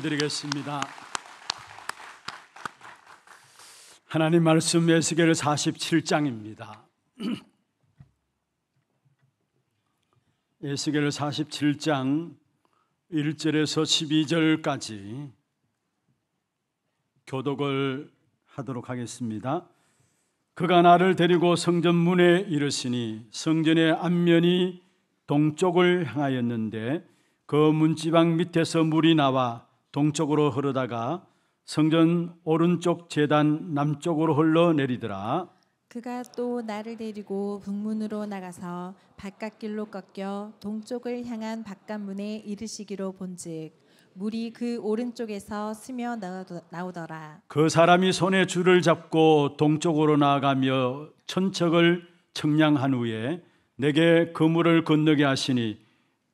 드리겠습니다. 하나님 말씀 예수겔 47장입니다. 예수겔 47장 1절에서 12절까지 교독을 하도록 하겠습니다. 그가 나를 데리고 성전 문에 이르시니 성전의 앞면이 동쪽을 향하였는데 그 문지방 밑에서 물이 나와 동쪽으로 흐르다가 성전 오른쪽 제단 남쪽으로 흘러내리더라. 그가 또 나를 데리고 북문으로 나가서 바깥길로 꺾여 동쪽을 향한 바깥문에 이르시기로 본즉 물이 그 오른쪽에서 스며 나오더라. 그 사람이 손에 줄을 잡고 동쪽으로 나아가며 천척을 청량한 후에 내게 그물을 건너게 하시니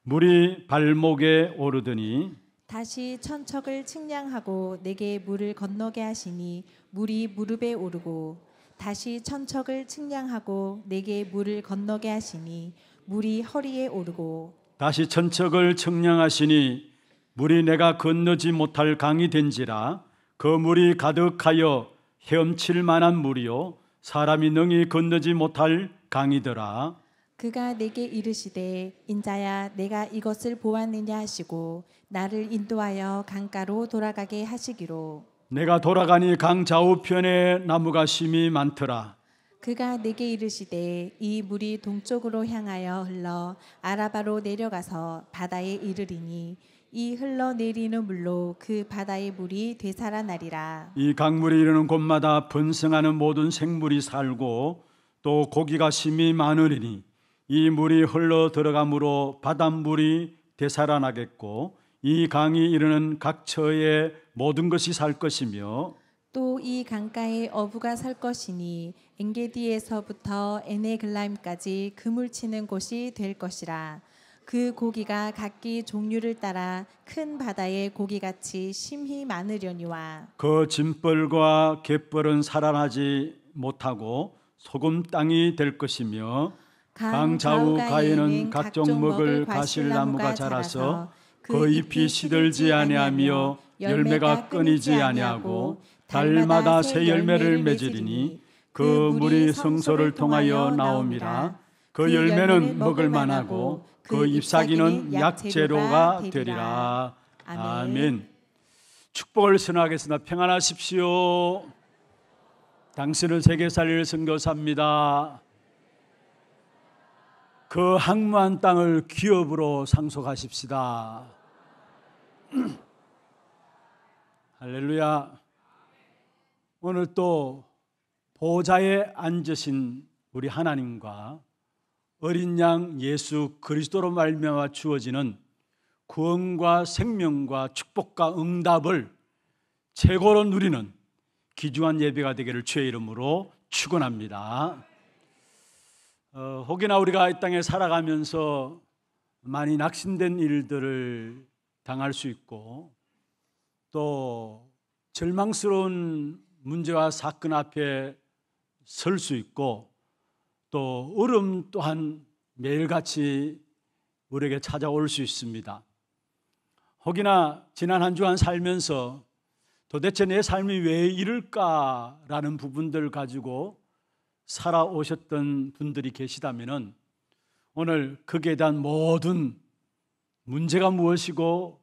물이 발목에 오르더니 다시 천척을 측량하고 내게 물을 건너게 하시니 물이 무릎에 오르고 다시 천척을 측량하고 내게 물을 건너게 하시니 물이 허리에 오르고 다시 천척을 측량하시니 물이 내가 건너지 못할 강이 된지라 그 물이 가득하여 헤엄칠 만한 물이요 사람이 능히 건너지 못할 강이더라 그가 내게 이르시되 인자야 내가 이것을 보았느냐 하시고 나를 인도하여 강가로 돌아가게 하시기로 내가 돌아가니 강 좌우편에 나무가 심이 많더라 그가 내게 이르시되 이 물이 동쪽으로 향하여 흘러 아라바로 내려가서 바다에 이르리니 이 흘러내리는 물로 그 바다의 물이 되살아나리라 이 강물이 이르는 곳마다 번성하는 모든 생물이 살고 또 고기가 심히 많으리니 이 물이 흘러 들어가므로 바닷물이 되살아나겠고 이 강이 이르는 각 처의 모든 것이 살 것이며 또 이 강가에 어부가 살 것이니 엔게디에서부터 에네글라임까지 그물치는 곳이 될 것이라 그 고기가 각기 종류를 따라 큰 바다의 고기같이 심히 많으려니와 그 짐벌과 갯벌은 살아나지 못하고 소금 땅이 될 것이며 강 좌우 가에는 각종 먹을 가실나무가 자라서 그 잎이 시들지 아니하며 열매가 끊이지 아니하고 달마다 새 열매를 맺으리니 그, 그 물이 성소를 통하여 나옵니다. 그, 그 열매는 먹을 만하고 그, 그 잎사귀는 약재로가 되리라. 아멘. 축복을 선하겠습니다. 평안하십시오. 당신은 세계 살릴 선교사입니다. 그 항무한 땅을 기업으로 상속하십시다. 할렐루야. 오늘 또 보좌에 앉으신 우리 하나님과 어린 양 예수 그리스도로 말미암아 주어지는 구원과 생명과 축복과 응답을 최고로 누리는 기중한 예배가 되기를 주의 이름으로 축원합니다. 어, 혹이나 우리가 이 땅에 살아가면서 많이 낙심된 일들을 당할 수 있고 또 절망스러운 문제와 사건 앞에 설 수 있고 또 얼음 또한 매일같이 우리에게 찾아올 수 있습니다. 혹이나 지난 한 주간 살면서 도대체 내 삶이 왜 이럴까라는 부분들 가지고 살아오셨던 분들이 계시다면 오늘 거기에 대한 모든 문제가 무엇이고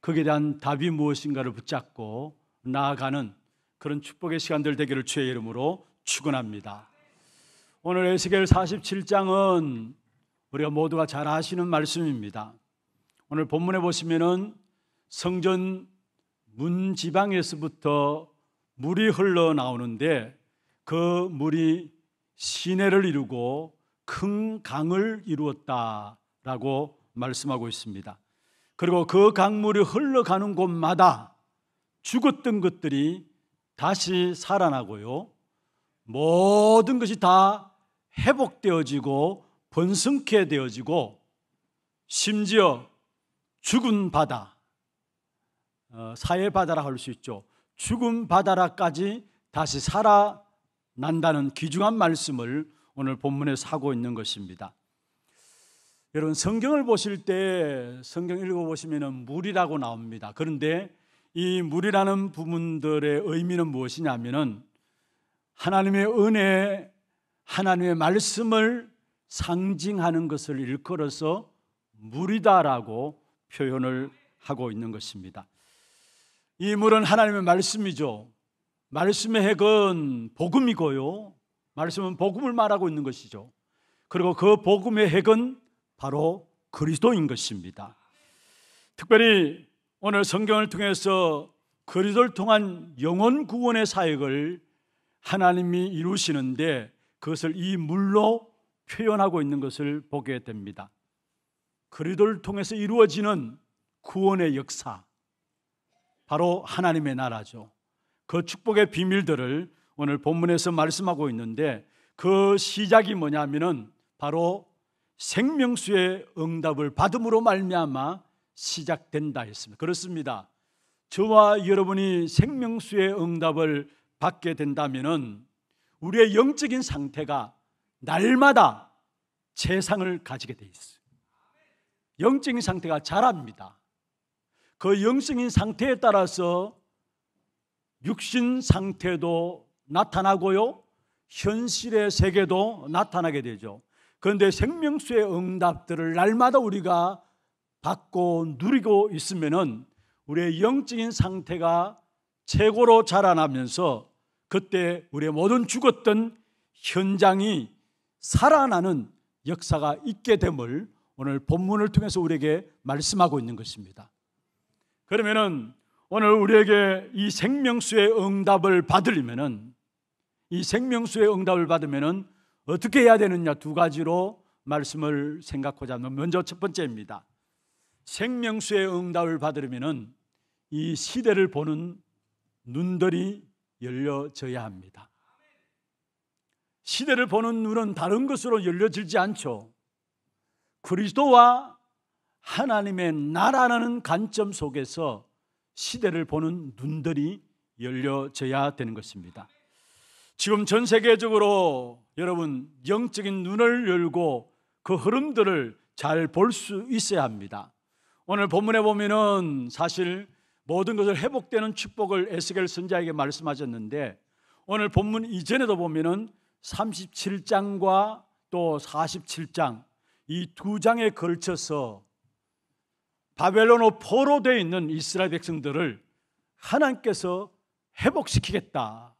거기에 대한 답이 무엇인가를 붙잡고 나아가는 그런 축복의 시간들 되기를 주의 이름으로 축원합니다. 오늘 에스겔 47장은 우리가 모두가 잘 아시는 말씀입니다. 오늘 본문에 보시면은 성전 문지방에서부터 물이 흘러 나오는데 그 물이 시내를 이루고 큰 강을 이루었다라고 말씀하고 있습니다. 그리고 그 강물이 흘러가는 곳마다 죽었던 것들이 다시 살아나고요. 모든 것이 다 회복되어지고 번성케 되어지고 심지어 죽은 바다, 어, 사회 바다라 할 수 있죠. 죽은 바다라까지 다시 살아 난다는 귀중한 말씀을 오늘 본문에서 하고 있는 것입니다. 여러분 성경을 보실 때 성경 읽어보시면 물이라고 나옵니다. 그런데 이 물이라는 부분들의 의미는 무엇이냐면은 하나님의 은혜, 하나님의 말씀을 상징하는 것을 일컬어서 물이다라고 표현을 하고 있는 것입니다. 이 물은 하나님의 말씀이죠. 말씀의 핵은 복음이고요. 말씀은 복음을 말하고 있는 것이죠. 그리고 그 복음의 핵은 바로 그리스도인 것입니다. 특별히 오늘 성경을 통해서 그리스도를 통한 영혼 구원의 사역을 하나님이 이루시는데 그것을 이 물로 표현하고 있는 것을 보게 됩니다. 그리스도를 통해서 이루어지는 구원의 역사 바로 하나님의 나라죠. 그 축복의 비밀들을 오늘 본문에서 말씀하고 있는데 그 시작이 뭐냐면은 바로 생명수의 응답을 받음으로 말미암아 시작된다 했습니다. 그렇습니다. 저와 여러분이 생명수의 응답을 받게 된다면은 우리의 영적인 상태가 날마다 재상을 가지게 돼 있어요. 영적인 상태가 자랍니다. 그 영적인 상태에 따라서 육신 상태도 나타나고요. 현실의 세계도 나타나게 되죠. 그런데 생명수의 응답들을 날마다 우리가 받고 누리고 있으면은 우리의 영적인 상태가 최고로 자라나면서 그때 우리의 모든 죽었던 현장이 살아나는 역사가 있게 됨을 오늘 본문을 통해서 우리에게 말씀하고 있는 것입니다. 그러면은 오늘 우리에게 이 생명수의 응답을 받으려면은 이 생명수의 응답을 받으면은 어떻게 해야 되느냐 두 가지로 말씀을 생각하자. 고 먼저 첫 번째입니다. 생명수의 응답을 받으려면은 이 시대를 보는 눈들이 열려져야 합니다. 시대를 보는 눈은 다른 것으로 열려지지 않죠. 그리스도와 하나님의 나라라는 관점 속에서 시대를 보는 눈들이 열려져야 되는 것입니다. 지금 전 세계적으로 여러분 영적인 눈을 열고 그 흐름들을 잘 볼 수 있어야 합니다. 오늘 본문에 보면은 사실 모든 것을 회복되는 축복을 에스겔 선자에게 말씀하셨는데 오늘 본문 이전에도 보면은 37장과 또 47장 이 두 장에 걸쳐서 바벨론으로 포로되어 있는 이스라엘 백성들을 하나님께서 회복시키겠다.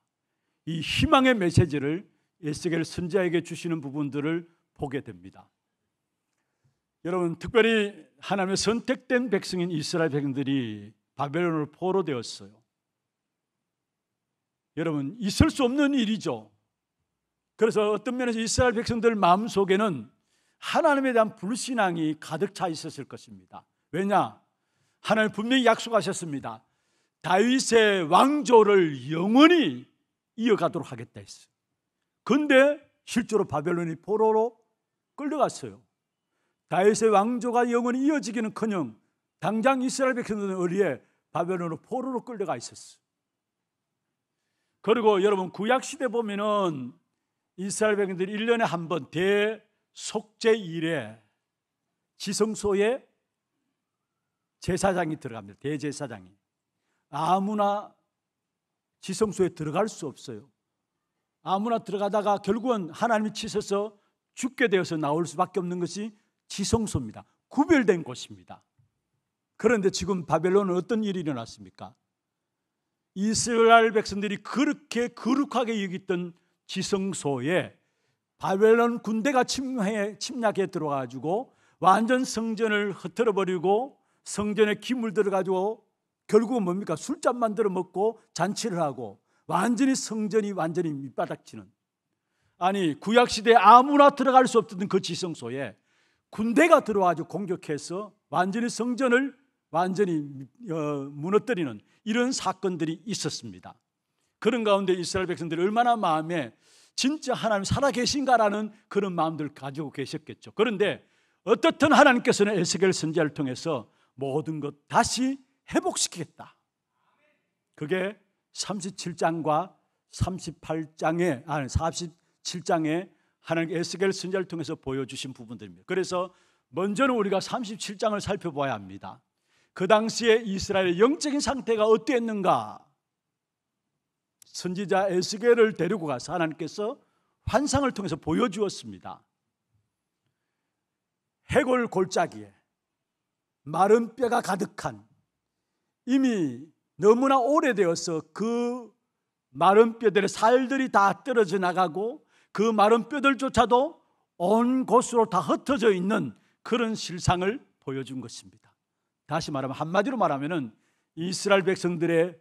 이 희망의 메시지를 에스겔 선자에게 주시는 부분들을 보게 됩니다. 여러분 특별히 하나님의 선택된 백성인 이스라엘 백성들이 바벨론으로 포로되었어요. 여러분 있을 수 없는 일이죠. 그래서 어떤 면에서 이스라엘 백성들 마음속에는 하나님에 대한 불신앙이 가득 차 있었을 것입니다. 왜냐? 하나님 분명히 약속하셨습니다. 다윗의 왕조를 영원히 이어가도록 하겠다 했어 근데 실제로 바벨론이 포로로 끌려갔어요. 다윗의 왕조가 영원히 이어지기는커녕 당장 이스라엘 백성들은 어리에 바벨론으로 포로로 끌려가 있었어. 그리고 여러분 구약 시대 보면은 이스라엘 백성들이 1년에 한 번 대속제일에 지성소에 제사장이 들어갑니다. 대제사장이. 아무나 지성소에 들어갈 수 없어요. 아무나 들어가다가 결국은 하나님이 치셔서 죽게 되어서 나올 수밖에 없는 것이 지성소입니다. 구별된 곳입니다. 그런데 지금 바벨론은 어떤 일이 일어났습니까? 이스라엘 백성들이 그렇게 거룩하게 여겼던 지성소에 바벨론 군대가 침략에, 침략에 들어가지고 완전 성전을 흩트려 버리고 성전에 기물들을 가지고 결국은 뭡니까? 술잔 만들어 먹고 잔치를 하고 완전히 성전이 완전히 밑바닥치는 아니 구약 시대에 아무나 들어갈 수 없던 그 지성소에 군대가 들어와서 공격해서 완전히 성전을 완전히 어, 무너뜨리는 이런 사건들이 있었습니다. 그런 가운데 이스라엘 백성들이 얼마나 마음에 진짜 하나님 살아계신가라는 그런 마음들을 가지고 계셨겠죠. 그런데 어떻든 하나님께서는 에스겔 선지자를 통해서 모든 것 다시 회복시키겠다. 그게 37장과 3 8장에 아니 4 7장에 하나님 에스겔 선자를 통해서 보여주신 부분들입니다. 그래서 먼저는 우리가 37장을 살펴봐야 합니다. 그 당시에 이스라엘의 영적인 상태가 어땠는가? 선지자 에스겔을 데리고 가서 하나님께서 환상을 통해서 보여주었습니다. 해골 골짜기에 마른 뼈가 가득한 이미 너무나 오래되어서 그 마른 뼈들의 살들이 다 떨어져 나가고 그 마른 뼈들조차도 온 곳으로 다 흩어져 있는 그런 실상을 보여준 것입니다. 다시 말하면 한마디로 말하면은 이스라엘 백성들의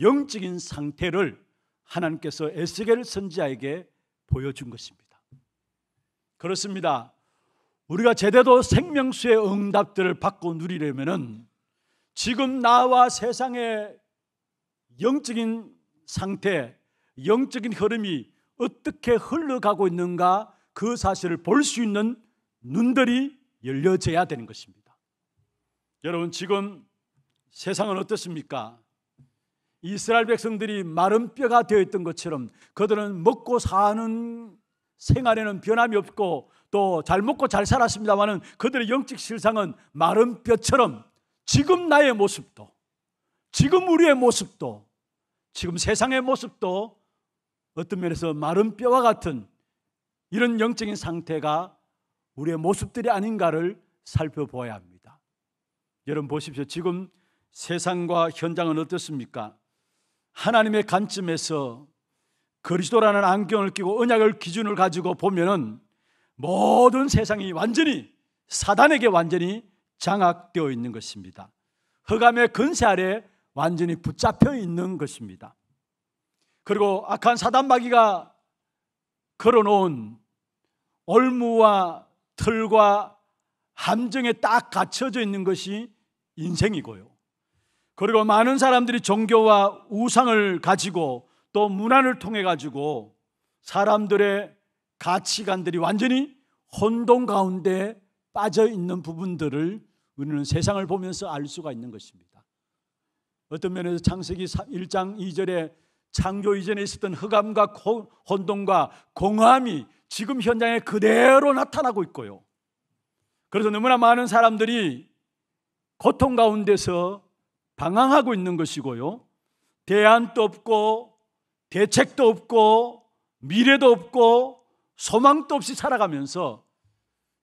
영적인 상태를 하나님께서 에스겔 선지자에게 보여준 것입니다. 그렇습니다. 우리가 제대로 생명수의 응답들을 받고 누리려면은 지금 나와 세상의 영적인 상태, 영적인 흐름이 어떻게 흘러가고 있는가 그 사실을 볼 수 있는 눈들이 열려져야 되는 것입니다. 여러분, 지금 세상은 어떻습니까? 이스라엘 백성들이 마른 뼈가 되어 있던 것처럼 그들은 먹고 사는 생활에는 변함이 없고 또 잘 먹고 잘 살았습니다만은 그들의 영적 실상은 마른 뼈처럼 지금 나의 모습도 지금 우리의 모습도 지금 세상의 모습도 어떤 면에서 마른 뼈와 같은 이런 영적인 상태가 우리의 모습들이 아닌가를 살펴보아야 합니다. 여러분 보십시오. 지금 세상과 현장은 어떻습니까? 하나님의 관점에서 그리스도라는 안경을 끼고 언약을 기준을 가지고 보면은 모든 세상이 완전히 사단에게 완전히 장악되어 있는 것입니다. 허감의 근세 아래 완전히 붙잡혀 있는 것입니다. 그리고 악한 사단 마귀가 걸어놓은 올무와 틀과 함정에 딱 갇혀져 있는 것이 인생이고요. 그리고 많은 사람들이 종교와 우상을 가지고 또 문안을 통해 가지고 사람들의 가치관들이 완전히 혼돈 가운데 빠져 있는 부분들을 우리는 세상을 보면서 알 수가 있는 것입니다. 어떤 면에서 창세기 1장 2절에 창조 이전에 있었던 흑암과 혼돈과 공함이 지금 현장에 그대로 나타나고 있고요. 그래서 너무나 많은 사람들이 고통 가운데서 방황하고 있는 것이고요. 대안도 없고 대책도 없고 미래도 없고 소망도 없이 살아가면서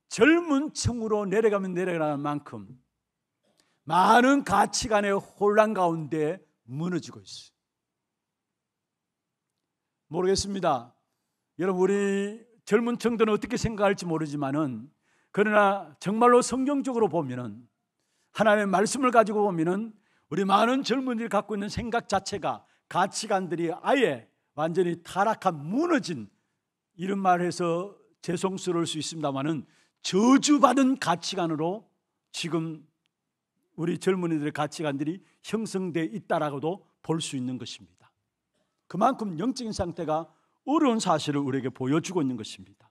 젊은 층으로 내려가면 내려가는 만큼 많은 가치관의 혼란 가운데 무너지고 있어요. 모르겠습니다. 여러분 우리 젊은 층들은 어떻게 생각할지 모르지만은 그러나 정말로 성경적으로 보면은 하나님의 말씀을 가지고 보면은 우리 많은 젊은이들이 갖고 있는 생각 자체가 가치관들이 아예 완전히 타락한 무너진 이런 말해서 죄송스러울 수 있습니다만은 저주받은 가치관으로 지금 우리 젊은이들의 가치관들이 형성돼 있다라고도 볼 수 있는 것입니다. 그만큼 영적인 상태가 어려운 사실을 우리에게 보여주고 있는 것입니다.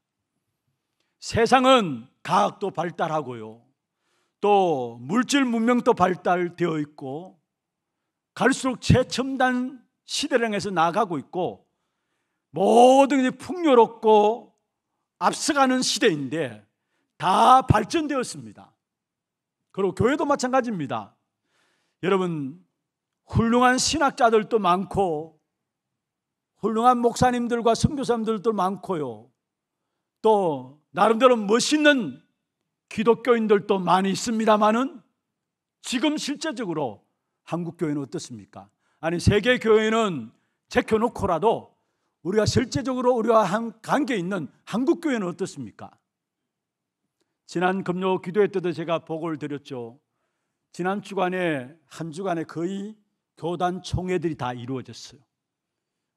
세상은 과학도 발달하고요. 또 물질 문명도 발달되어 있고 갈수록 최첨단 시대를 향해서 나가고 있고 모든 게 풍요롭고 앞서가는 시대인데 다 발전되었습니다. 그리고 교회도 마찬가지입니다. 여러분 훌륭한 신학자들도 많고 훌륭한 목사님들과 선교사님들도 많고요. 또 나름대로 멋있는 기독교인들도 많이 있습니다마는 지금 실제적으로 한국 교회는 어떻습니까? 아니 세계 교회는 제껴놓고라도 우리가 실제적으로 우리와 관계 있는 한국 교회는 어떻습니까? 지난 금요 기도회 때도 제가 보고를 드렸죠. 지난 주간에 한 주간에 거의 교단 총회들이 다 이루어졌어요.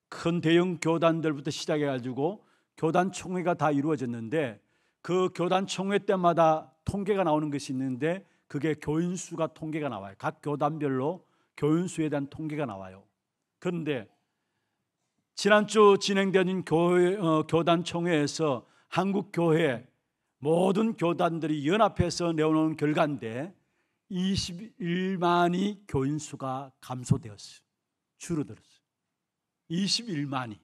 큰 대형 교단들부터 시작해 가지고 교단 총회가 다 이루어졌는데 그 교단 총회 때마다 통계가 나오는 것이 있는데 그게 교인 수가 통계가 나와요. 각 교단별로 교인수에 대한 통계가 나와요. 그런데 지난주 진행되 교회, 어, 교단 총회에서 한국 교회 모든 교단들이 연합해서 내놓은 결과인데 21만이 교인 수가 감소되었어요. 줄어들었어요. 21만이.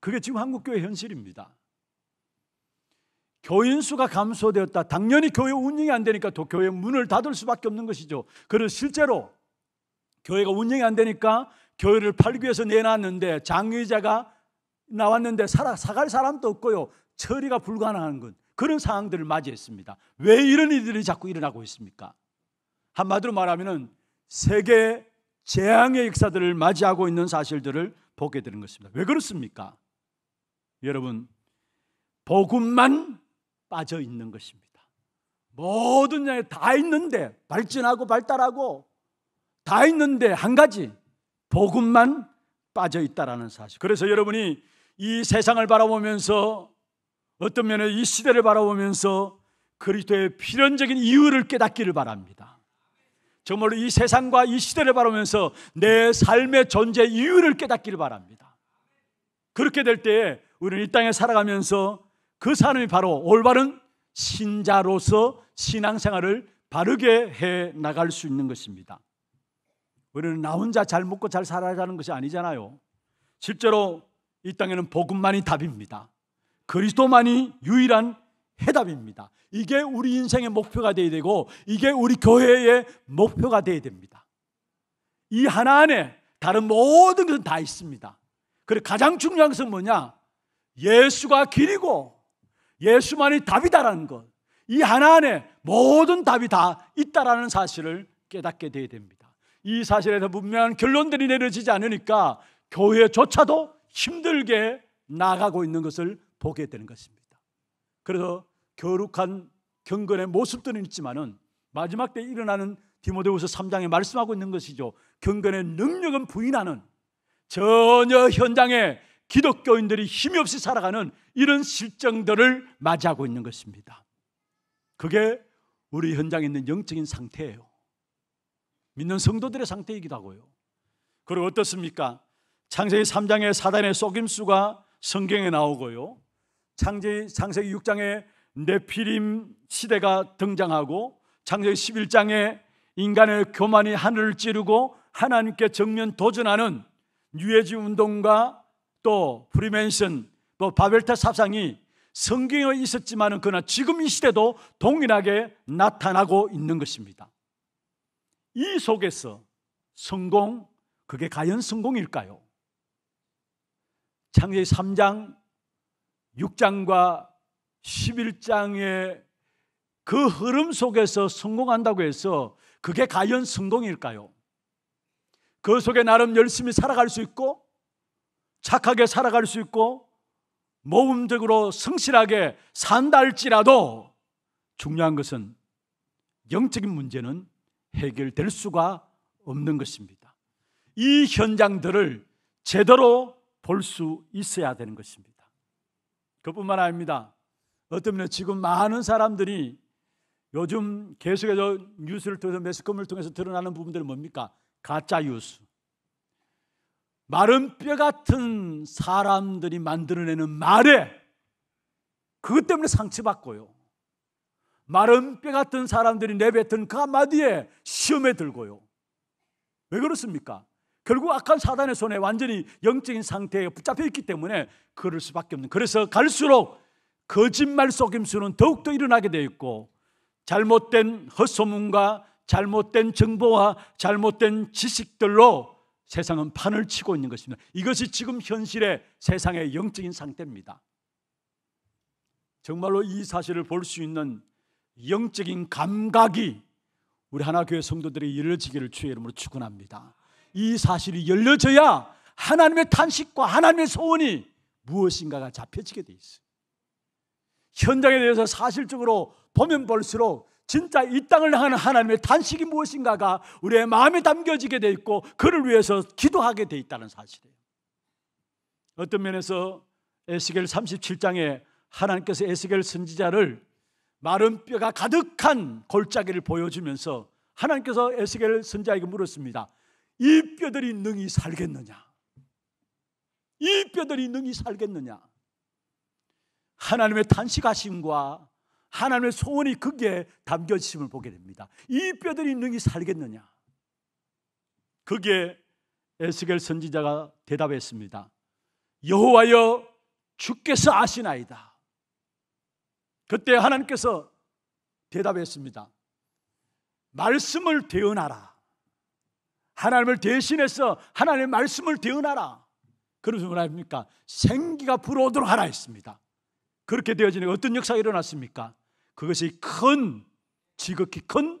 그게 지금 한국 교회 현실입니다. 교인 수가 감소되었다. 당연히 교회 운영이 안 되니까 또 교회 문을 닫을 수밖에 없는 것이죠. 그리고 실제로 교회가 운영이 안 되니까 교회를 팔기 위해서 내놨는데 장의자가 나왔는데 살 사갈 사람도 없고요. 처리가 불가능한 건 그런 상황들을 맞이했습니다. 왜 이런 일들이 자꾸 일어나고 있습니까? 한마디로 말하면 세계 재앙의 역사들을 맞이하고 있는 사실들을 보게 되는 것입니다. 왜 그렇습니까? 여러분, 복음만 빠져 있는 것입니다. 모든 양이 다 있는데 발전하고 발달하고 다 있는데 한 가지 복음만 빠져 있다라는 사실. 그래서 여러분이 이 세상을 바라보면서 어떤 면에 이 시대를 바라보면서 그리스도의 필연적인 이유를 깨닫기를 바랍니다. 정말로 이 세상과 이 시대를 바라보면서 내 삶의 존재 이유를 깨닫기를 바랍니다. 그렇게 될때 우리는 이 땅에 살아가면서 그 사람이 바로 올바른 신자로서 신앙생활을 바르게 해 나갈 수 있는 것입니다. 우리는 나 혼자 잘 먹고 잘 살아가는 것이 아니잖아요. 실제로 이 땅에는 복음만이 답입니다. 그리스도만이 유일한 해답입니다. 이게 우리 인생의 목표가 되어야 되고 이게 우리 교회의 목표가 되어야 됩니다. 이 하나 안에 다른 모든 것은 다 있습니다. 그리고 가장 중요한 것은 뭐냐? 예수가 길이고 예수만이 답이다라는 것. 이 하나 안에 모든 답이 다 있다라는 사실을 깨닫게 돼야 됩니다. 이 사실에서 분명한 결론들이 내려지지 않으니까 교회조차도 힘들게 나가고 있는 것을 보게 되는 것입니다. 그래서 거룩한 경건의 모습들은 있지만은 마지막 때 일어나는 디모데후서 3장에 말씀하고 있는 것이죠. 경건의 능력은 부인하는 전혀 현장에 기독교인들이 힘이 없이 살아가는 이런 실정들을 맞이하고 있는 것입니다. 그게 우리 현장에 있는 영적인 상태예요. 믿는 성도들의 상태이기도 하고요. 그리고 어떻습니까? 창세기 3장의 사단의 속임수가 성경에 나오고요. 창세기, 창세기 6장에 네피림 시대가 등장하고 창세기 11장에 인간의 교만이 하늘을 찌르고 하나님께 정면 도전하는 유해지 운동과 또프리맨션또 바벨타 사상이 성경에 있었지만은 그러나 지금 이 시대도 동일하게 나타나고 있는 것입니다. 이 속에서 성공, 그게 과연 성공일까요? 창세 3장, 6장과 11장의 그 흐름 속에서 성공한다고 해서 그게 과연 성공일까요? 그 속에 나름 열심히 살아갈 수 있고 착하게 살아갈 수 있고 모범적으로 성실하게 산다 할지라도 중요한 것은 영적인 문제는 해결될 수가 없는 것입니다. 이 현장들을 제대로 볼 수 있어야 되는 것입니다. 그뿐만 아닙니다. 어쩌면 지금 많은 사람들이 요즘 계속해서 뉴스를 통해서 매스컴을 통해서 드러나는 부분들이 뭡니까? 가짜 뉴스. 마른 뼈 같은 사람들이 만들어내는 말에 그것 때문에 상처받고요. 마른 뼈 같은 사람들이 내뱉은 그 한마디에 시험에 들고요. 왜 그렇습니까? 결국 악한 사단의 손에 완전히 영적인 상태에 붙잡혀 있기 때문에 그럴 수밖에 없는. 그래서 갈수록 거짓말 속임수는 더욱더 일어나게 되어 있고 잘못된 헛소문과 잘못된 정보와 잘못된 지식들로 세상은 판을 치고 있는 것입니다. 이것이 지금 현실의 세상의 영적인 상태입니다. 정말로 이 사실을 볼 수 있는 영적인 감각이 우리 하나교회 성도들이 열려지기를 주의 이름으로 축원합니다. 이 사실이 열려져야 하나님의 탄식과 하나님의 소원이 무엇인가가 잡혀지게 돼 있어요. 현장에 대해서 사실적으로 보면 볼수록 진짜 이 땅을 향하는 하나님의 단식이 무엇인가가 우리의 마음에 담겨지게 돼 있고 그를 위해서 기도하게 돼 있다는 사실이에요. 어떤 면에서 에스겔 37장에 하나님께서 에스겔 선지자를 마른 뼈가 가득한 골짜기를 보여주면서 하나님께서 에스겔 선지자에게 물었습니다. 이 뼈들이 능히 살겠느냐? 이 뼈들이 능히 살겠느냐? 하나님의 탄식하심과 하나님의 소원이 그게 담겨 있음을 보게 됩니다. 이 뼈들이 능히 살겠느냐? 그게 에스겔 선지자가 대답했습니다. 여호와여 주께서 아시나이다. 그때 하나님께서 대답했습니다. 말씀을 대언하라. 하나님을 대신해서 하나님의 말씀을 대언하라. 그러면서 뭐라 합니까? 생기가 불어오도록 하라 했습니다. 그렇게 되어지니 어떤 역사가 일어났습니까? 그것이 큰 지극히 큰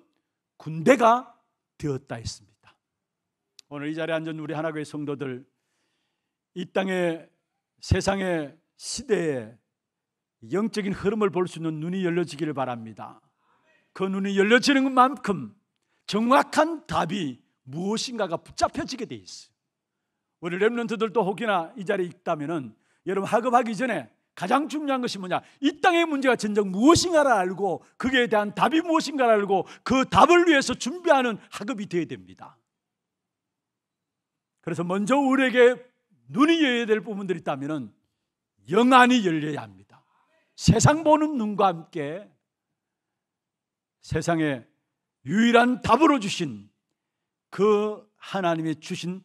군대가 되었다 했습니다. 오늘 이 자리에 앉은 우리 하나교회 성도들 이 땅의 세상의 시대에 영적인 흐름을 볼 수 있는 눈이 열려지기를 바랍니다. 그 눈이 열려지는 만큼 정확한 답이 무엇인가가 붙잡혀지게 돼 있어요. 우리 렘런트들도 혹이나 이 자리에 있다면 여러분 학업하기 전에 가장 중요한 것이 뭐냐? 이 땅의 문제가 진정 무엇인가를 알고 그에 대한 답이 무엇인가를 알고 그 답을 위해서 준비하는 학업이 되어야 됩니다. 그래서 먼저 우리에게 눈이 열려야 될 부분들이 있다면 영안이 열려야 합니다. 세상 보는 눈과 함께 세상에 유일한 답으로 주신 그 하나님이 주신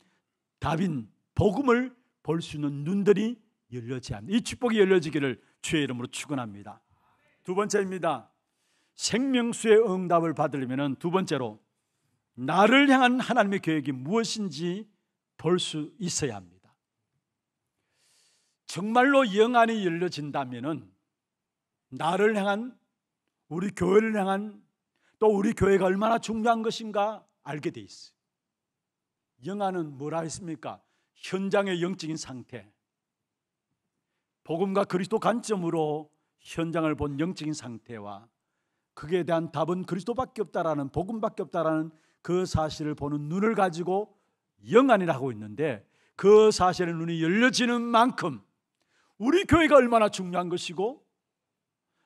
답인 복음을 볼 수 있는 눈들이 열려지 않는 이 축복이 열려지기를 주의 이름으로 축원합니다. 두 번째입니다. 생명수의 응답을 받으려면 두 번째로 나를 향한 하나님의 계획이 무엇인지 볼 수 있어야 합니다. 정말로 영안이 열려진다면은 나를 향한 우리 교회를 향한 또 우리 교회가 얼마나 중요한 것인가 알게 돼 있어요. 영안은 뭐라 했습니까? 현장의 영적인 상태, 복음과 그리스도 관점으로 현장을 본 영적인 상태와 그에 대한 답은 그리스도밖에 없다라는 복음밖에 없다라는 그 사실을 보는 눈을 가지고 영안이라 고 있는데 그 사실의 눈이 열려지는 만큼 우리 교회가 얼마나 중요한 것이고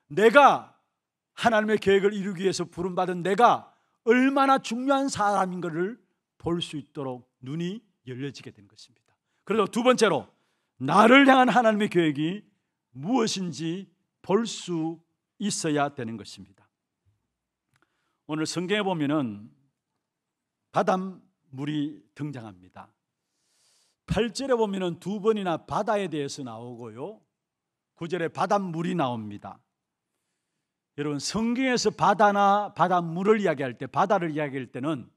내가 하나님의 계획을 이루기 위해서 부름받은 내가 얼마나 중요한 사람인 것을 볼 수 있도록 눈이 열려지게 된 것입니다. 그래서 두 번째로 나를 향한 하나님의 계획이 무엇인지 볼 수 있어야 되는 것입니다. 오늘 성경에 보면은 바닷물이 등장합니다. 8절에 보면은 두 번이나 바다에 대해서 나오고요. 9절에 바닷물이 나옵니다. 여러분 성경에서 바다나 바닷물을 이야기할 때 바다를 이야기할 때는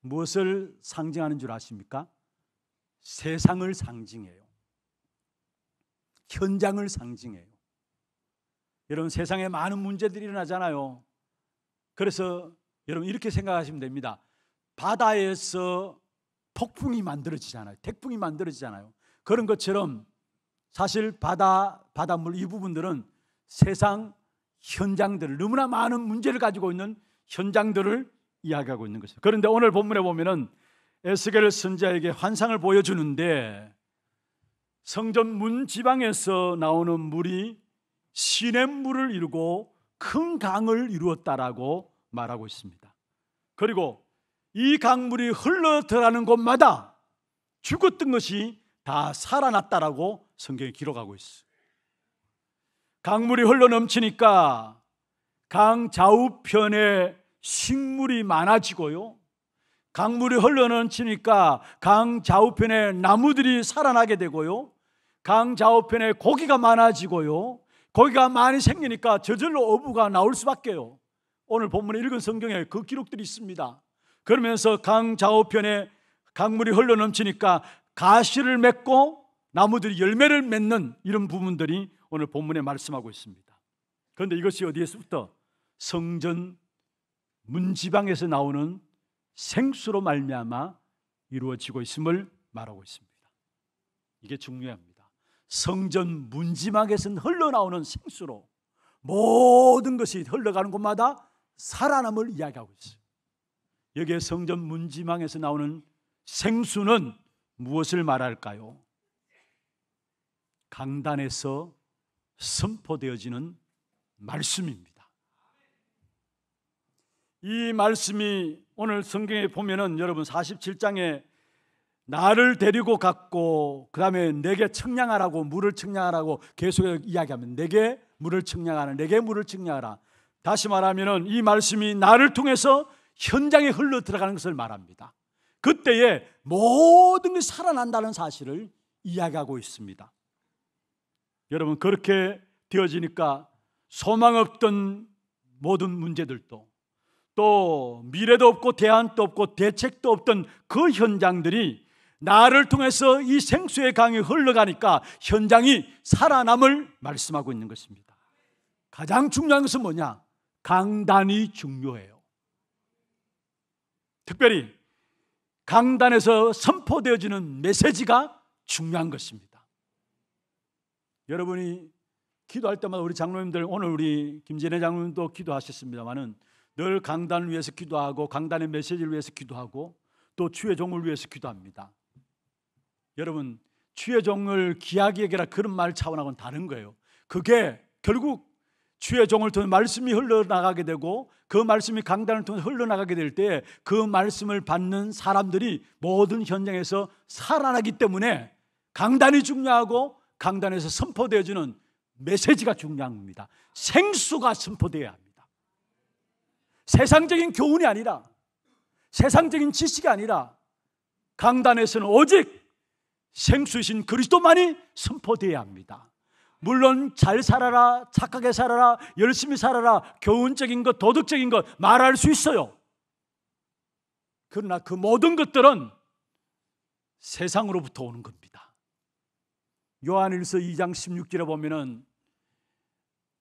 무엇을 상징하는 줄 아십니까? 세상을 상징해요. 현장을 상징해요. 여러분 세상에 많은 문제들이 일어나잖아요. 그래서 여러분 이렇게 생각하시면 됩니다. 바다에서 폭풍이 만들어지잖아요. 태풍이 만들어지잖아요. 그런 것처럼 사실 바다 바닷물 이 부분들은 세상 현장들을 너무나 많은 문제를 가지고 있는 현장들을 이야기하고 있는 것이죠. 그런데 오늘 본문에 보면은 에스겔 선자에게 환상을 보여주는데 성전 문 지방에서 나오는 물이 시냇물을 이루고 큰 강을 이루었다라고 말하고 있습니다. 그리고 이 강물이 흘러 들어가는 곳마다 죽었던 것이 다 살아났다라고 성경이 기록하고 있어요. 강물이 흘러 넘치니까 강 좌우편에 식물이 많아지고요. 강물이 흘러 넘치니까 강 좌우편에 나무들이 살아나게 되고요. 강 좌우편에 고기가 많아지고요. 고기가 많이 생기니까 저절로 어부가 나올 수밖에요. 오늘 본문에 읽은 성경에 그 기록들이 있습니다. 그러면서 강 좌우편에 강물이 흘러넘치니까 가시를 맺고 나무들이 열매를 맺는 이런 부분들이 오늘 본문에 말씀하고 있습니다. 그런데 이것이 어디에서부터 성전 문지방에서 나오는 생수로 말미암아 이루어지고 있음을 말하고 있습니다. 이게 중요합니다. 성전 문지막에서 흘러나오는 생수로 모든 것이 흘러가는 곳마다 살아남을 이야기하고 있어요. 여기에 성전 문지망에서 나오는 생수는 무엇을 말할까요? 강단에서 선포되어지는 말씀입니다. 이 말씀이 오늘 성경에 보면은 여러분 47장에 나를 데리고 갔고 그 다음에 내게 측량하라고 물을 측량하라고 계속 이야기하면 내게 물을 측량하라 내게 물을 측량하라 다시 말하면 이 말씀이 나를 통해서 현장에 흘러 들어가는 것을 말합니다 그때에 모든 게 살아난다는 사실을 이야기하고 있습니다 여러분 그렇게 되어지니까 소망 없던 모든 문제들도 또 미래도 없고 대안도 없고 대책도 없던 그 현장들이 나를 통해서 이 생수의 강이 흘러가니까 현장이 살아남을 말씀하고 있는 것입니다. 가장 중요한 것은 뭐냐? 강단이 중요해요. 특별히 강단에서 선포되어지는 메시지가 중요한 것입니다. 여러분이 기도할 때마다 우리 장로님들 오늘 우리 김진애 장로님도 기도하셨습니다만은 늘 강단을 위해서 기도하고 강단의 메시지를 위해서 기도하고 또 주의 종을 위해서 기도합니다. 여러분 주의 종을 귀하게 여기라 그런 말 차원하고는 다른 거예요. 그게 결국 주의 종을 통해 말씀이 흘러나가게 되고 그 말씀이 강단을 통해 흘러나가게 될 때 그 말씀을 받는 사람들이 모든 현장에서 살아나기 때문에 강단이 중요하고 강단에서 선포되어지는 메시지가 중요한 겁니다. 생수가 선포되어야 합니다. 세상적인 교훈이 아니라 세상적인 지식이 아니라 강단에서는 오직 생수이신 그리스도만이 선포되어야 합니다. 물론 잘 살아라, 착하게 살아라, 열심히 살아라, 교훈적인 것, 도덕적인 것 말할 수 있어요. 그러나 그 모든 것들은 세상으로부터 오는 겁니다. 요한일서 2장 16절에 보면은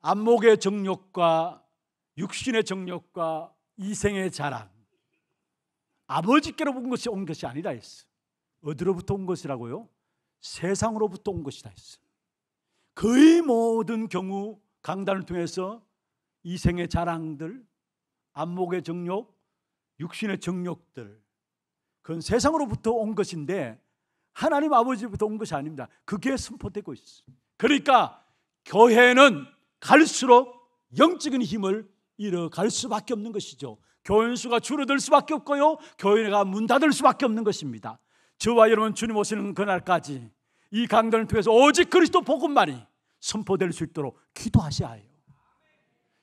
안목의 정욕과 육신의 정욕과 이생의 자랑 아버지께로 본 것이 온 것이 아니라 했어. 어디로부터 온 것이라고요? 세상으로부터 온 것이다 했어요. 거의 모든 경우 강단을 통해서 이생의 자랑들, 안목의 정욕, 육신의 정욕들, 그건 세상으로부터 온 것인데 하나님 아버지부터 온 것이 아닙니다. 그게 선포되고 있어요. 그러니까 교회는 갈수록 영적인 힘을 잃어갈 수밖에 없는 것이죠. 교인수가 줄어들 수밖에 없고요. 교회가 문 닫을 수밖에 없는 것입니다. 저와 여러분 주님 오시는 그날까지 이 강단을 통해서 오직 그리스도 복음만이 선포될 수 있도록 기도하셔야 해요.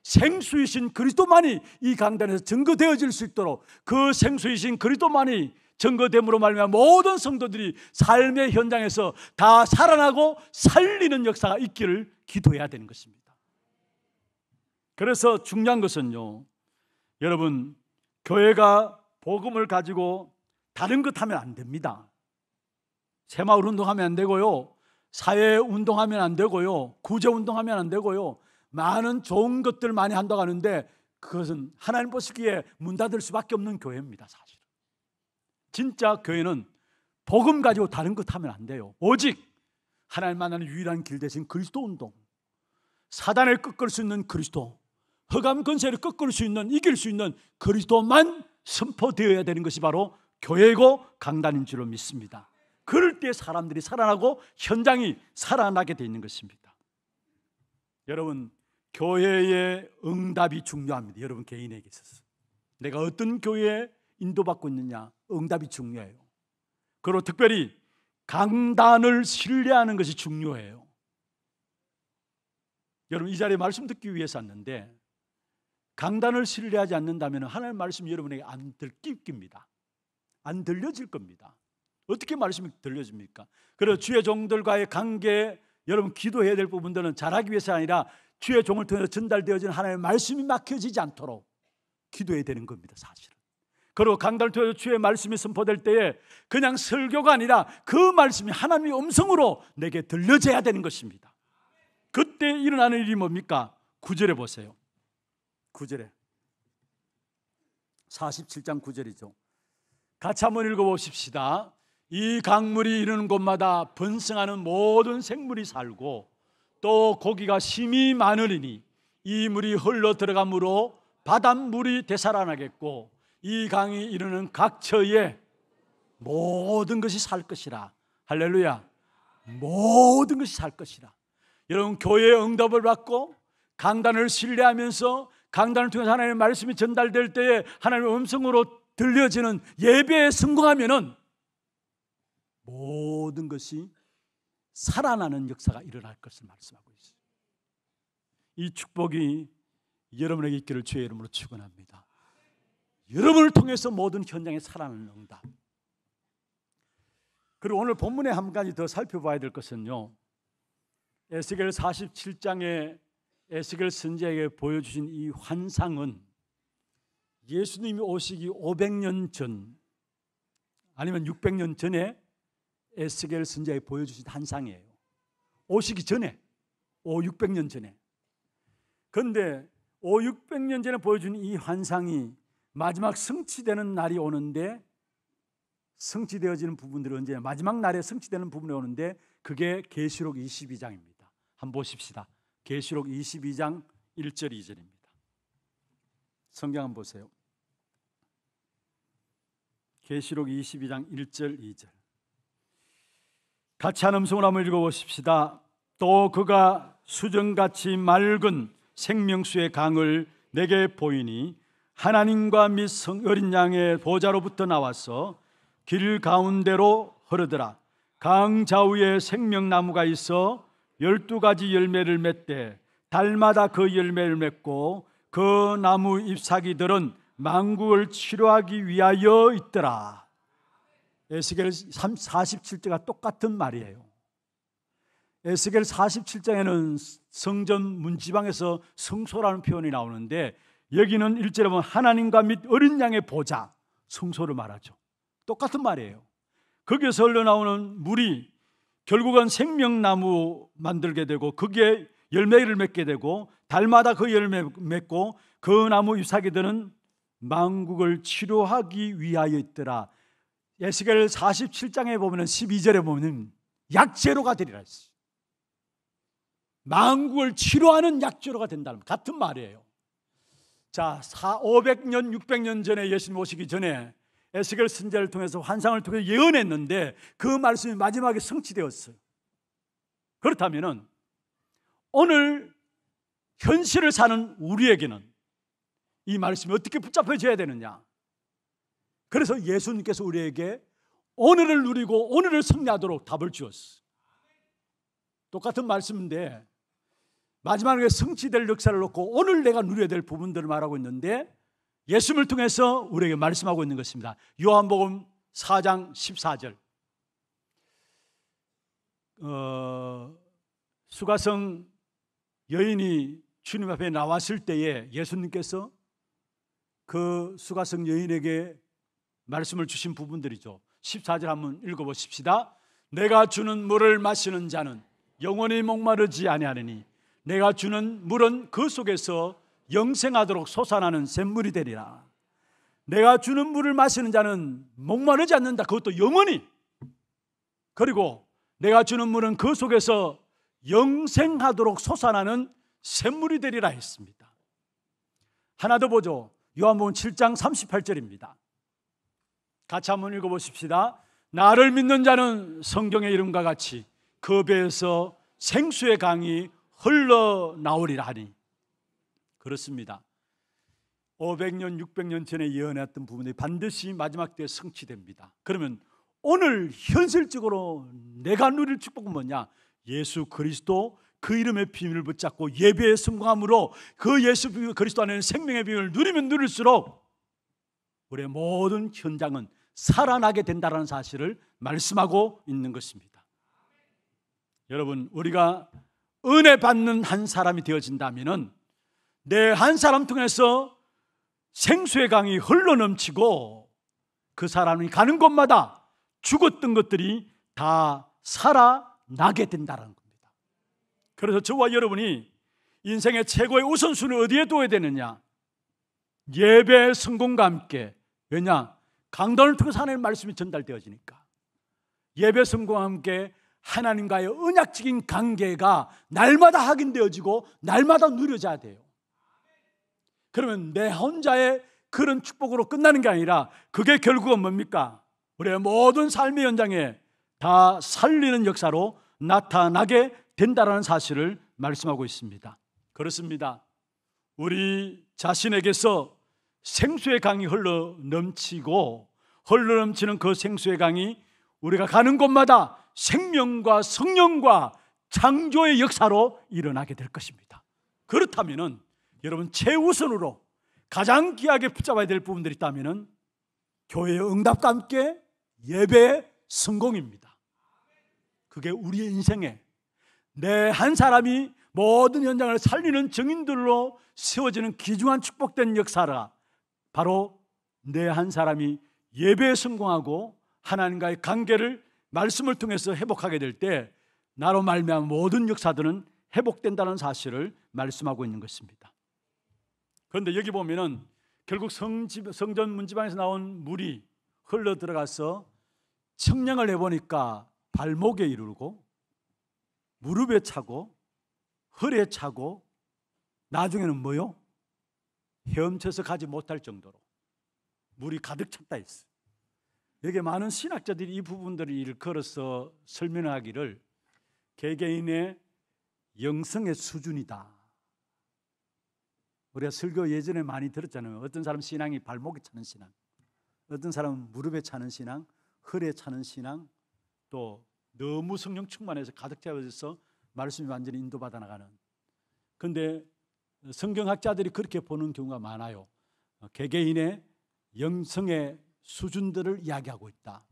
생수이신 그리스도만이 이 강단에서 증거되어질 수 있도록 그 생수이신 그리스도만이 증거됨으로 말미암 모든 성도들이 삶의 현장에서 다 살아나고 살리는 역사가 있기를 기도해야 되는 것입니다. 그래서 중요한 것은요. 여러분, 교회가 복음을 가지고 다른 것 하면 안 됩니다. 새마을 운동하면 안 되고요. 사회 운동하면 안 되고요. 구제 운동하면 안 되고요. 많은 좋은 것들 많이 한다고 하는데 그것은 하나님 보시기에 문 닫을 수밖에 없는 교회입니다, 사실. 진짜 교회는 복음 가지고 다른 것 하면 안 돼요. 오직 하나님 만나는 유일한 길 대신 그리스도 운동. 사단을 꺾을 수 있는 그리스도. 허감 근세를 꺾을 수 있는 이길 수 있는 그리스도만 선포되어야 되는 것이 바로 교회고 강단인 줄로 믿습니다. 그럴 때 사람들이 살아나고 현장이 살아나게 되어 있는 것입니다. 여러분, 교회의 응답이 중요합니다. 여러분 개인에게 있어서. 내가 어떤 교회에 인도받고 있느냐, 응답이 중요해요. 그리고 특별히 강단을 신뢰하는 것이 중요해요. 여러분 이 자리에 말씀 듣기 위해서 왔는데 강단을 신뢰하지 않는다면 하나님의 말씀 여러분에게 안 들기 입깁니다. 안 들려질 겁니다. 어떻게 말씀이 들려집니까? 그래서 주의 종들과의 관계 여러분 기도해야 될 부분들은 잘하기 위해서 아니라 주의 종을 통해 전달되어진 하나님의 말씀이 막혀지지 않도록 기도해야 되는 겁니다, 사실은. 그리고 강단을 통해 주의 말씀이 선포될 때에 그냥 설교가 아니라 그 말씀이 하나님의 음성으로 내게 들려져야 되는 것입니다. 그때 일어나는 일이 뭡니까? 구절에 보세요. 구절에 47장 9절이죠. 같이 한번 읽어보십시다. 이 강물이 이르는 곳마다 번성하는 모든 생물이 살고 또 고기가 심히 많으리니 이 물이 흘러 들어가므로 바닷물이 되살아나겠고 이 강이 이르는 각처에 모든 것이 살 것이라. 할렐루야. 모든 것이 살 것이라. 여러분 교회의 응답을 받고 강단을 신뢰하면서 강단을 통해 하나님의 말씀이 전달될 때에 하나님의 음성으로 들려지는 예배에 성공하면은 모든 것이 살아나는 역사가 일어날 것을 말씀하고 있어요. 이 축복이 여러분에게 있기를 주의 이름으로 축원합니다. 여러분을 통해서 모든 현장에 살아나는 응답. 그리고 오늘 본문에 한 가지 더 살펴봐야 될 것은요. 에스겔 47장에 에스겔 선지에게 보여주신 이 환상은 예수님이 오시기 500년 전 아니면 600년 전에 에스겔 선지자에 보여주신 한상이에요. 오시기 전에 5, 600년 전에. 그런데 5, 600년 전에 보여준 이 환상이 마지막 성취되는 날이 오는데 성취되어지는 부분들은 언제냐? 마지막 날에 성취되는 부분이 오는데 그게 계시록 22장입니다. 한번 보십시다. 계시록 22장 1절 2절입니다. 성경 한번 보세요. 계시록 22장 1절 2절. 같이 한음성으 한번 읽어 보십시다. 또 그가 수정같이 맑은 생명수의 강을 내게 보이니 하나님과 및 성, 어린 양의 보좌로부터 나와서 길 가운데로 흐르더라. 강 좌우에 생명나무가 있어 열두 가지 열매를 맺되 달마다 그 열매를 맺고 그 나무 잎사귀들은 망국을 치료하기 위하여 있더라. 에스겔 47장과 똑같은 말이에요. 에스겔 47장에는 성전 문지방에서 성소라는 표현이 나오는데 여기는 일제로 보면 하나님과 및 어린 양의 보좌, 성소를 말하죠. 똑같은 말이에요. 거기에서 흘러나오는 물이 결국은 생명나무 만들게 되고 그게 열매를 맺게 되고 달마다 그 열매 맺고 그 나무 잎사귀들은 망국을 치료하기 위하여 있더라. 에스겔 47장에 보면 12절에 보면 약재로가 되리라 했어 망국을 치료하는 약재로가 된다는 같은 말이에요. 자, 4, 500년, 600년 전에 예수님 오시기 전에 에스겔 선자를 통해서 환상을 통해 예언했는데 그 말씀이 마지막에 성취되었어요. 그렇다면은 오늘 현실을 사는 우리에게는 이 말씀이 어떻게 붙잡혀져야 되느냐. 그래서 예수님께서 우리에게 오늘을 누리고 오늘을 승리하도록 답을 주었어. 똑같은 말씀인데 마지막에 성취될 역사를 놓고 오늘 내가 누려야 될 부분들을 말하고 있는데 예수님을 통해서 우리에게 말씀하고 있는 것입니다. 요한복음 4장 14절. 어, 수가성 여인이 주님 앞에 나왔을 때에 예수님께서 그 수가성 여인에게 말씀을 주신 부분들이죠. 14절 한번 읽어 보십시다. 내가 주는 물을 마시는 자는 영원히 목마르지 아니하리니 내가 주는 물은 그 속에서 영생하도록 솟아나는 샘물이 되리라. 내가 주는 물을 마시는 자는 목마르지 않는다. 그것도 영원히. 그리고 내가 주는 물은 그 속에서 영생하도록 솟아나는 샘물이 되리라 했습니다. 하나 더 보죠. 요한복음 7장 38절입니다. 같이 한번 읽어 보십시다. 나를 믿는 자는 성경의 이름과 같이 그 배에서 생수의 강이 흘러나오리라 하니 그렇습니다. 500년, 600년 전에 예언했던 부분이 반드시 마지막 때 성취됩니다. 그러면 오늘 현실적으로 내가 누릴 축복은 뭐냐? 예수 그리스도 그 이름의 비밀을 붙잡고 예배의 성공함으로 그 예수 그리스도 안에는 생명의 비밀을 누리면 누릴수록 우리의 모든 현장은 살아나게 된다는 사실을 말씀하고 있는 것입니다. 여러분, 우리가 은혜 받는 한 사람이 되어진다면내 한 사람 통해서 생수의 강이 흘러 넘치고 그 사람이 가는 곳마다 죽었던 것들이 다 살아 나게 된다는 겁니다. 그래서 저와 여러분이 인생의 최고의 우선순위 어디에 둬야 되느냐? 예배 성공과 함께 왜냐? 강단을 통해서 하나님 말씀이 전달되어지니까 예배 성공과 함께 하나님과의 은약적인 관계가 날마다 확인되어지고 날마다 누려져야 돼요. 그러면 내 혼자의 그런 축복으로 끝나는 게 아니라 그게 결국은 뭡니까? 우리의 모든 삶의 현장에 다 살리는 역사로 나타나게 된다라는 사실을 말씀하고 있습니다. 그렇습니다. 우리 자신에게서 생수의 강이 흘러 넘치고 흘러 넘치는 그 생수의 강이 우리가 가는 곳마다 생명과 성령과 창조의 역사로 일어나게 될 것입니다. 그렇다면은 여러분 최우선으로 가장 귀하게 붙잡아야 될 부분들이 있다면은 교회의 응답과 함께 예배의 성공입니다. 그게 우리의 인생에 내 한 사람이 모든 현장을 살리는 증인들로 세워지는 귀중한 축복된 역사라 바로 내 한 사람이 예배에 성공하고 하나님과의 관계를 말씀을 통해서 회복하게 될 때 나로 말미암 모든 역사들은 회복된다는 사실을 말씀하고 있는 것입니다. 그런데 여기 보면은 결국 성집, 성전 문지방에서 나온 물이 흘러 들어가서 청량을 해보니까 발목에 이르고 무릎에 차고 허리에 차고 나중에는 뭐요? 헤엄쳐서 가지 못할 정도로 물이 가득 찼다 했어. 여기 많은 신학자들이 이 부분들을 일컬어서 설명하기를 개개인의 영성의 수준이다. 우리가 설교 예전에 많이 들었잖아요. 어떤 사람 신앙이 발목에 차는 신앙, 어떤 사람은 무릎에 차는 신앙, 허리에 차는 신앙, 또 너무 성령 충만해서 가득 채워져서 말씀이 완전히 인도받아 나가는. 그런데 성경학자들이 그렇게 보는 경우가 많아요. 개개인의 영성의 수준들을 이야기하고 있다.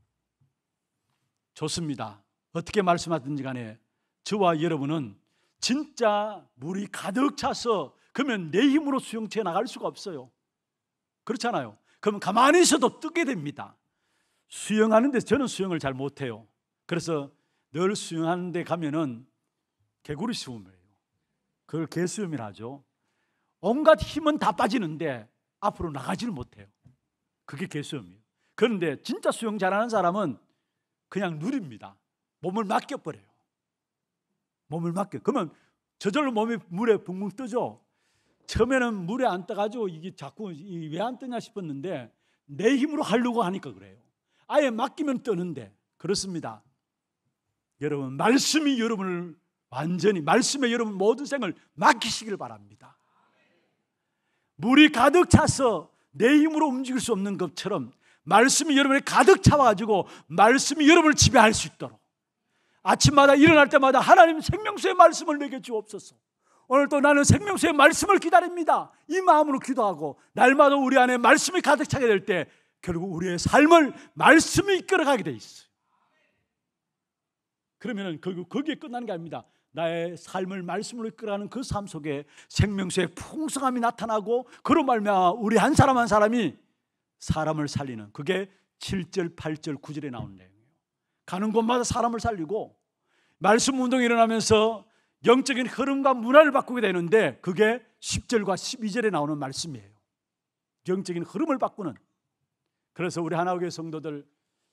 좋습니다. 어떻게 말씀하든지 간에 저와 여러분은 진짜 물이 가득 차서 그러면 내 힘으로 수영체에 나갈 수가 없어요. 그렇잖아요. 그럼 가만히 있어도 뜨게 됩니다. 수영하는데 저는 수영을 잘 못해요. 그래서 늘 수영하는 데 가면은 개구리 수염이에요 그걸 개수염이라 하죠. 온갖 힘은 다 빠지는데 앞으로 나가지를 못해요. 그게 개수염이에요 그런데 진짜 수영 잘하는 사람은 그냥 누립니다. 몸을 맡겨버려요. 몸을 맡겨. 그러면 저절로 몸이 물에 붕붕 뜨죠. 처음에는 물에 안 떠가지고 이게 자꾸 왜 안 뜨냐 싶었는데 내 힘으로 하려고 하니까 그래요. 아예 맡기면 뜨는데 그렇습니다. 여러분 말씀이 여러분을 완전히 말씀에 여러분 모든 생을 맡기시길 바랍니다. 물이 가득 차서 내 힘으로 움직일 수 없는 것처럼 말씀이 여러분에 가득 차와가지고 말씀이 여러분을 지배할 수 있도록 아침마다 일어날 때마다 하나님 생명수의 말씀을 내게 주옵소서. 오늘도 나는 생명수의 말씀을 기다립니다. 이 마음으로 기도하고 날마다 우리 안에 말씀이 가득 차게 될 때 결국 우리의 삶을 말씀이 이끌어가게 돼 있어요. 그러면은 그, 거기에 끝나는 게 아닙니다. 나의 삶을 말씀으로 이끌어가는 그 삶 속에 생명수의 풍성함이 나타나고 그로 말미암아 우리 한 사람 한 사람이 사람을 살리는 그게 7절, 8절, 9절에 나오는 내용이에요. 가는 곳마다 사람을 살리고 말씀 운동이 일어나면서 영적인 흐름과 문화를 바꾸게 되는데 그게 10절과 12절에 나오는 말씀이에요. 영적인 흐름을 바꾸는 그래서 우리 하나교 성도들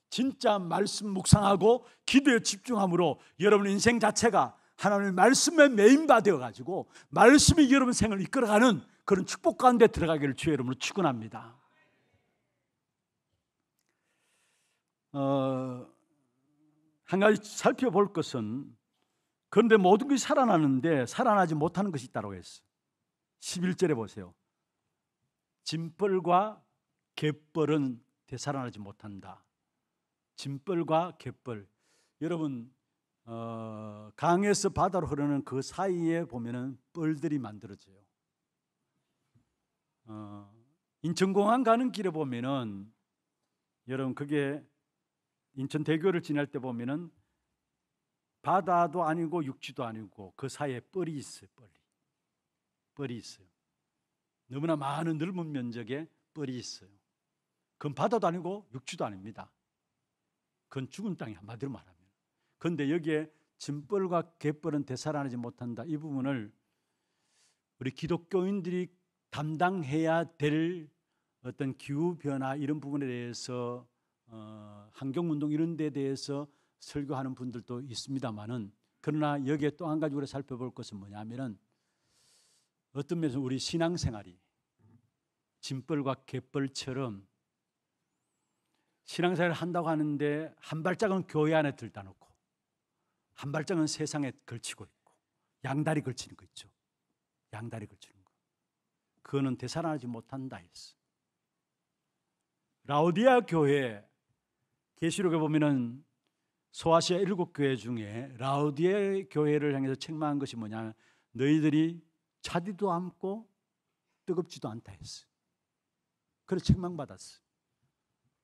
진짜 말씀 묵상하고 기도에 집중함으로 여러분 인생 자체가 하나님의 말씀에 메인바되어 가지고 말씀이 여러분 생을 이끌어가는 그런 축복 가운데 들어가기를 주의 이름으로 축원합니다. 어, 한 가지 살펴볼 것은 그런데 모든 것이 살아나는데 살아나지 못하는 것이 있다고 했어. 11절에 보세요. 짐벌과 갯벌은 되살아나지 못한다. 짐벌과 갯벌. 여러분 어, 강에서 바다로 흐르는 그 사이에 보면은 뻘들이 만들어져요. 어, 인천공항 가는 길에 보면은 여러분 그게 인천 대교를 지날 때 보면은 바다도 아니고 육지도 아니고 그 사이에 뻘이 있어요. 뻘이 뻘이 있어요. 너무나 많은 넓은 면적에 뻘이 있어요. 그건 바다도 아니고 육지도 아닙니다. 그건 죽은 땅이 한마디로 말하면. 그런데 여기에 짐벌과 갯벌은 되살아나지 못한다. 이 부분을 우리 기독교인들이 담당해야 될 어떤 기후변화 이런 부분에 대해서 어, 환경운동 이런 데 대해서 설교하는 분들도 있습니다만은 그러나 여기에 또 한 가지 우리 살펴볼 것은 뭐냐면은 어떤 면에서 우리 신앙생활이 짐벌과 갯벌처럼 신앙사활을 한다고 하는데 한 발짝은 교회 안에 들다 놓고 한 발짝은 세상에 걸치고 있고 양다리 걸치는 거 있죠. 양다리 걸치는 거. 그거는 되살아나지 못한다 했어. 라오디아 교회 계시록에 보면은 소아시아 일곱 교회 중에 라오디아 교회를 향해서 책망한 것이 뭐냐? 너희들이 차디도 않고 뜨겁지도 않다 했어. 그래서 책망받았어.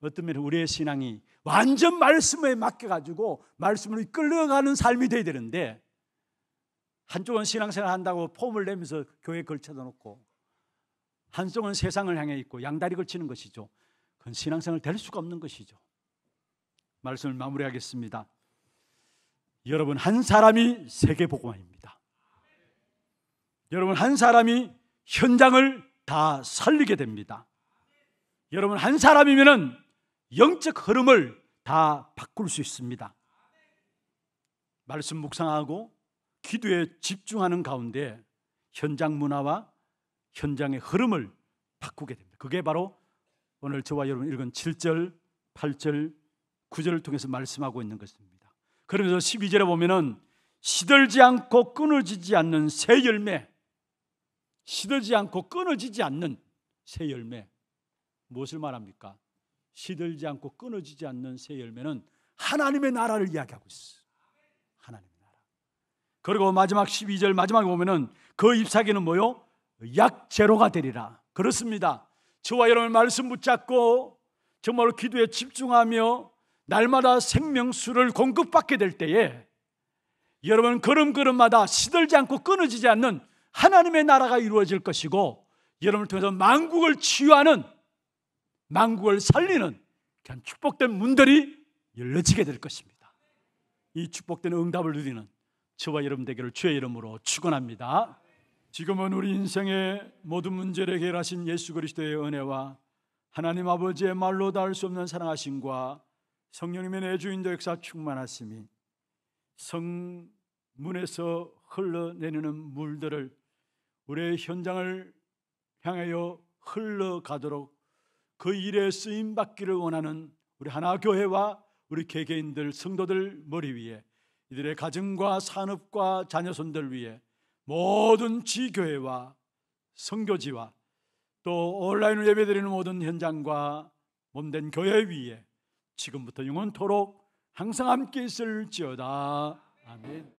어떤 면에 우리의 신앙이 완전 말씀에 맡겨가지고 말씀을 이끌려가는 삶이 돼야 되는데 한쪽은 신앙생활 한다고 폼을 내면서 교회에 걸쳐다 놓고 한쪽은 세상을 향해 있고 양다리 걸치는 것이죠. 그건 신앙생활 될 수가 없는 것이죠. 말씀을 마무리하겠습니다. 여러분 한 사람이 세계 복음화입니다. 여러분 한 사람이 현장을 다 살리게 됩니다. 여러분 한 사람이면은 영적 흐름을 다 바꿀 수 있습니다. 말씀 묵상하고 기도에 집중하는 가운데 현장 문화와 현장의 흐름을 바꾸게 됩니다. 그게 바로 오늘 저와 여러분 읽은 7절, 8절, 9절을 통해서 말씀하고 있는 것입니다. 그러면서 12절에 보면은 시들지 않고 끊어지지 않는 새 열매, 시들지 않고 끊어지지 않는 새 열매, 무엇을 말합니까? 시들지 않고 끊어지지 않는 새 열매는 하나님의 나라를 이야기하고 있어. 하나님의 나라. 그리고 마지막 12절 마지막에 보면은 그 잎사귀는 뭐요? 약재로가 되리라. 그렇습니다. 저와 여러분 말씀 붙잡고 정말 기도에 집중하며 날마다 생명수를 공급받게 될 때에 여러분 걸음걸음마다 시들지 않고 끊어지지 않는 하나님의 나라가 이루어질 것이고 여러분을 통해서 만국을 치유하는 만국을 살리는 그런 축복된 문들이 열려지게 될 것입니다. 이 축복된 응답을 누리는 저와 여러분 되기를 주의 이름으로 축원합니다. 지금은 우리 인생의 모든 문제를 해결하신 예수 그리스도의 은혜와 하나님 아버지의 말로 닿을 수 없는 사랑하심과 성령님의 내주인도 역사 충만하심이 성문에서 흘러내리는 물들을 우리의 현장을 향하여 흘러가도록 그 일에 쓰임 받기를 원하는 우리 하나 교회와 우리 개개인들 성도들 머리 위에 이들의 가정과 산업과 자녀손들 위에 모든 지교회와 성교지와 또 온라인으로 예배드리는 모든 현장과 몸된 교회 위에 지금부터 영원토록 항상 함께 있을지어다. 아멘.